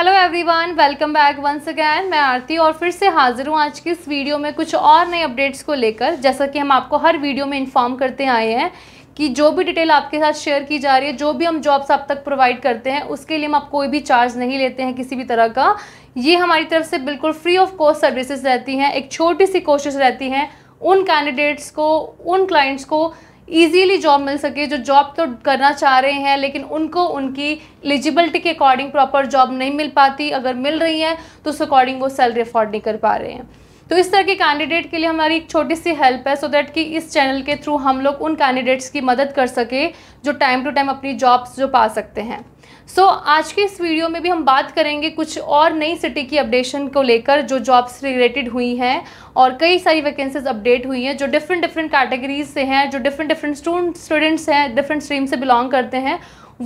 hello everyone welcome back once again मैं आरती और फिर से हाजिर हूँ आज की इस वीडियो में कुछ और नए अपडेट्स को लेकर जैसा कि हम आपको हर वीडियो में इन्फॉर्म करते आए हैं कि जो भी डिटेल आपके साथ शेयर की जा रही है जो भी हम जॉब्स आप तक प्रोवाइड करते हैं उसके लिए हम आप कोई भी चार्ज नहीं लेते हैं किसी भी तरह का ये हमारी तरफ से बिल्कुल फ्री ऑफ कॉस्ट सर्विसेज रहती हैं एक छोटी सी कोशिश रहती हैं उन कैंडिडेट्स को उन क्लाइंट्स को ईजीली जॉब मिल सके जो जॉब तो करना चाह रहे हैं लेकिन उनको उनकी एलिजिबिलिटी के अकॉर्डिंग प्रॉपर जॉब नहीं मिल पाती अगर मिल रही है तो उस अकॉर्डिंग वो सैलरी अफोर्ड नहीं कर पा रहे हैं तो इस तरह के कैंडिडेट के लिए हमारी एक छोटी सी हेल्प है सो दैट कि इस चैनल के थ्रू हम लोग उन कैंडिडेट्स की मदद कर सके जो टाइम टू टाइम अपनी जॉब्स जो पा सकते हैं सो so, आज के इस वीडियो में भी हम बात करेंगे कुछ और नई सिटी की अपडेशन को लेकर जो जॉब्स रिलेटेड हुई हैं और कई सारी वैकेंसीज अपडेट हुई हैं जो डिफरेंट डिफरेंट कैटेगरीज से हैं जो डिफरेंट डिफरेंट स्टूडेंट स्टूडेंट्स हैं डिफरेंट स्ट्रीम से बिलोंग करते हैं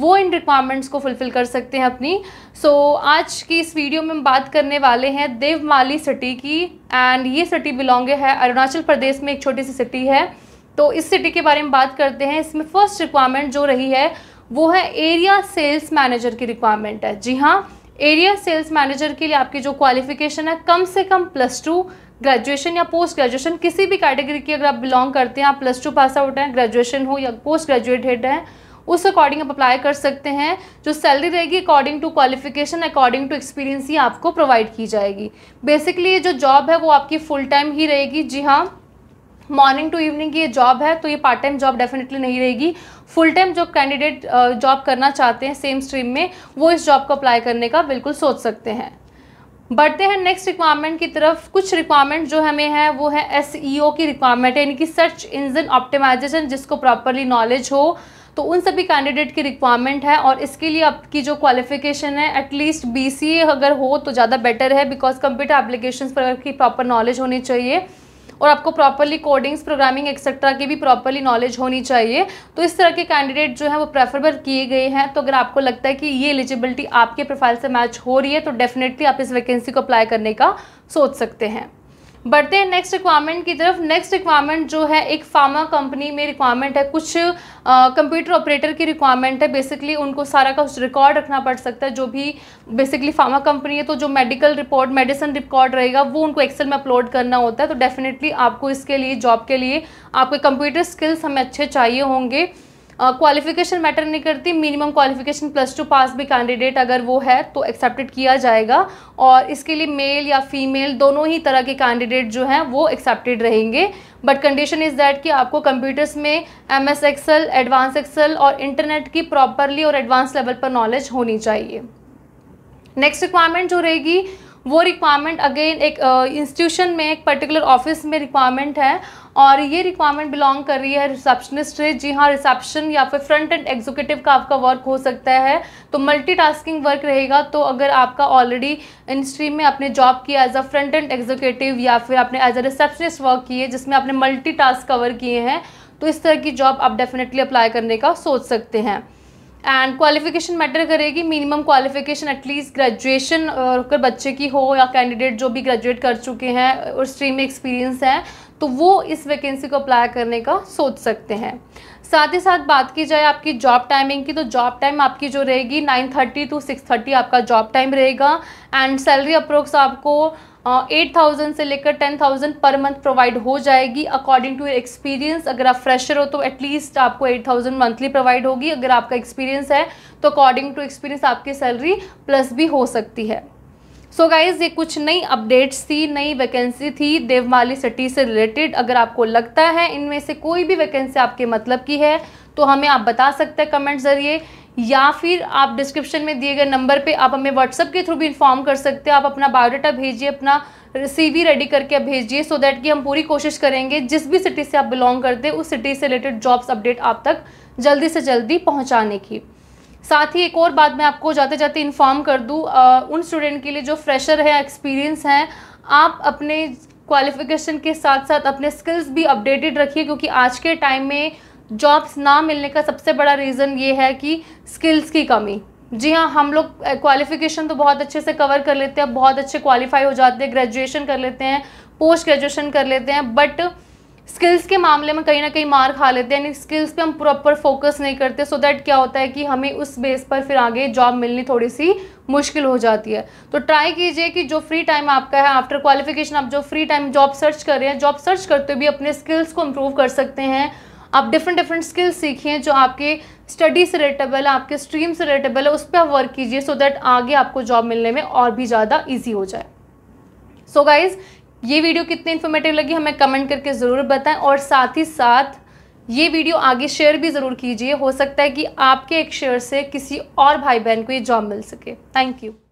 वो इन रिक्वायरमेंट्स को फुलफ़िल कर सकते हैं अपनी सो so, आज की इस वीडियो में हम बात करने वाले हैं देवमाली सिटी की एंड ये सिटी बिलोंग है अरुणाचल प्रदेश में एक छोटी सी सिटी है तो इस सिटी के बारे में बात करते हैं इसमें फ़र्स्ट रिक्वायरमेंट जो रही है वो है एरिया सेल्स मैनेजर की रिक्वायरमेंट है जी हाँ एरिया सेल्स मैनेजर के लिए आपकी जो क्वालिफिकेशन है कम से कम प्लस टू ग्रेजुएशन या पोस्ट ग्रेजुएशन किसी भी कैटेगरी की अगर आप बिलोंग करते हैं आप प्लस टू पास आउट हैं ग्रेजुएशन हो या पोस्ट ग्रेजुएटेड हैं उस अकॉर्डिंग आप अप्लाई कर सकते हैं जो सैलरी रहेगी according to qualification according to experience ही आपको प्रोवाइड की जाएगी बेसिकली ये जो जॉब है वो आपकी फुल टाइम ही रहेगी जी हाँ मॉर्निंग टू इवनिंग की ये जॉब है तो ये पार्ट टाइम जॉब डेफिनेटली नहीं रहेगी फुल टाइम जो कैंडिडेट जॉब करना चाहते हैं सेम स्ट्रीम में वो इस जॉब को अप्लाई करने का बिल्कुल सोच सकते हैं बढ़ते हैं नेक्स्ट रिक्वायरमेंट की तरफ कुछ रिक्वायरमेंट जो हमें e है वो है एस की रिक्वायरमेंट यानी कि सर्च इंजन ऑप्टिमाइजेशन जिसको प्रॉपरली नॉलेज हो तो उन सभी कैंडिडेट की रिक्वायरमेंट है और इसके लिए आपकी जो क्वालिफिकेशन है एटलीस्ट बी अगर हो तो ज़्यादा बेटर है बिकॉज कंप्यूटर एप्लीकेशन पर की प्रॉपर नॉलेज होनी चाहिए और आपको प्रॉपरली कोडिंग्स प्रोग्रामिंग एक्सेट्रा की भी प्रॉपरली नॉलेज होनी चाहिए तो इस तरह के कैंडिडेट जो है वो प्रेफरेबल किए गए हैं तो अगर आपको लगता है कि ये एलिजिबिलिटी आपके प्रोफाइल से मैच हो रही है तो डेफिनेटली आप इस वैकेंसी को अप्लाई करने का सोच सकते हैं बढ़ते हैं नेक्स्ट रिक्वायरमेंट की तरफ नेक्स्ट रिक्वायरमेंट जो है एक फार्मा कंपनी में रिक्वायरमेंट है कुछ कंप्यूटर ऑपरेटर की रिक्वायरमेंट है बेसिकली उनको सारा का रिकॉर्ड रखना पड़ सकता है जो भी बेसिकली फार्मा कंपनी है तो जो मेडिकल रिपोर्ट मेडिसिन रिकॉर्ड रहेगा वो उनको एक्सेल में अपलोड करना होता है तो डेफिनेटली आपको इसके लिए जॉब के लिए आपके कंप्यूटर स्किल्स हमें अच्छे चाहिए होंगे क्वालिफिकेशन मैटर नहीं करती minimum qualification plus two pass भी कैंडिडेट अगर वो है तो एक्सेप्टेड किया जाएगा और इसके लिए मेल या फीमेल दोनों ही तरह के कैंडिडेट जो हैं वो एक्सेप्टेड रहेंगे बट कंडीशन इज़ दैट कि आपको कंप्यूटर्स में M S excel advance excel और इंटरनेट की प्रॉपरली और एडवांस लेवल पर नॉलेज होनी चाहिए नेक्स्ट रिक्वायरमेंट जो रहेगी वो रिक्वायरमेंट अगेन एक इंस्टीट्यूशन में एक पर्टिकुलर ऑफिस में रिक्वायरमेंट है और ये रिक्वायरमेंट बिलोंग कर रही है रिसेप्शनिस्ट से जी हाँ रिसेप्शन या फिर फ्रंट एंड एग्जीक्यूटिव का आपका वर्क हो सकता है तो मल्टीटास्किंग वर्क रहेगा तो अगर आपका ऑलरेडी इंडस्ट्री में आपने जॉब किया as a front end executive या फिर आपने एज अ रिसेप्शनिस्ट वर्क किए जिसमें आपने मल्टी कवर किए हैं तो इस तरह की जॉब आप डेफिनेटली अप्लाई करने का सोच सकते हैं एंड क्वालिफिकेशन मैटर करेगी मिनिमम क्वालिफिकेशन एटलीस्ट ग्रेजुएशन कर बच्चे की हो या कैंडिडेट जो भी ग्रेजुएट कर चुके हैं और स्ट्रीम में एक्सपीरियंस है तो वो इस वैकेंसी को अप्लाई करने का सोच सकते हैं साथ ही साथ बात की जाए आपकी जॉब टाइमिंग की तो जॉब टाइम आपकी जो रहेगी nine thirty to six thirty आपका जॉब टाइम रहेगा एंड सैलरी अप्रोक्स आपको एट थाउजेंड से लेकर ten thousand per month provide हो जाएगी अकॉर्डिंग टू एक्सपीरियंस अगर आप फ्रेशर हो तो एटलीस्ट आपको एट थाउजेंड मंथली प्रोवाइड होगी अगर आपका एक्सपीरियंस है तो अकॉर्डिंग टू एक्सपीरियंस आपकी सैलरी प्लस भी हो सकती है सो so गाइज ये कुछ नई अपडेट्स थी नई वैकेंसी थी देवमाली सिटी से रिलेटेड अगर आपको लगता है इनमें से कोई भी वैकेंसी आपके मतलब की है तो हमें आप बता सकते हैं कमेंट ज़रिए या फिर आप डिस्क्रिप्शन में दिए गए नंबर पे आप हमें व्हाट्सअप के थ्रू भी इन्फॉर्म कर सकते हैं आप अपना बायोडाटा भेजिए अपना सीवी रेडी करके भेजिए सो दैट कि हम पूरी कोशिश करेंगे जिस भी सिटी से आप बिलोंग करते हैं उस सिटी से रिलेटेड जॉब्स अपडेट आप तक जल्दी से जल्दी पहुंचाने की साथ ही एक और बात मैं आपको जाते जाते इन्फॉर्म कर दूँ उन स्टूडेंट के लिए जो फ्रेशर है एक्सपीरियंस हैं आप अपने क्वालिफिकेशन के साथ साथ अपने स्किल्स भी अपडेटेड रखिए क्योंकि आज के टाइम में जॉब्स ना मिलने का सबसे बड़ा रीज़न ये है कि स्किल्स की कमी जी हाँ हम लोग क्वालिफिकेशन तो बहुत अच्छे से कवर कर लेते हैं बहुत अच्छे क्वालिफाई हो जाते हैं ग्रेजुएशन कर लेते हैं पोस्ट ग्रेजुएशन कर लेते हैं बट स्किल्स के मामले में कहीं ना कहीं मार खा लेते हैं यानी स्किल्स पे हम प्रॉपर फोकस नहीं करते सो so दैट क्या होता है कि हमें उस बेस पर फिर आगे जॉब मिलनी थोड़ी सी मुश्किल हो जाती है तो ट्राई कीजिए कि जो फ्री टाइम आपका है आफ्टर क्वालिफिकेशन आप जो फ्री टाइम जॉब सर्च कर रहे हैं जॉब सर्च करते हुए भी अपने स्किल्स को इम्प्रूव कर सकते हैं आप डिफरेंट डिफरेंट स्किल्स सीखिए जो आपके स्टडी से रिलेटेबल है आपके स्ट्रीम से रिलेटेबल है उस पर आप वर्क कीजिए सो दैट आगे आपको जॉब मिलने में और भी ज़्यादा ईजी हो जाए सो so गाइज़ ये वीडियो कितनी इन्फॉर्मेटिव लगी हमें कमेंट करके ज़रूर बताएं और साथ ही साथ ये वीडियो आगे शेयर भी ज़रूर कीजिए हो सकता है कि आपके एक शेयर से किसी और भाई बहन को ये जॉब मिल सके थैंक यू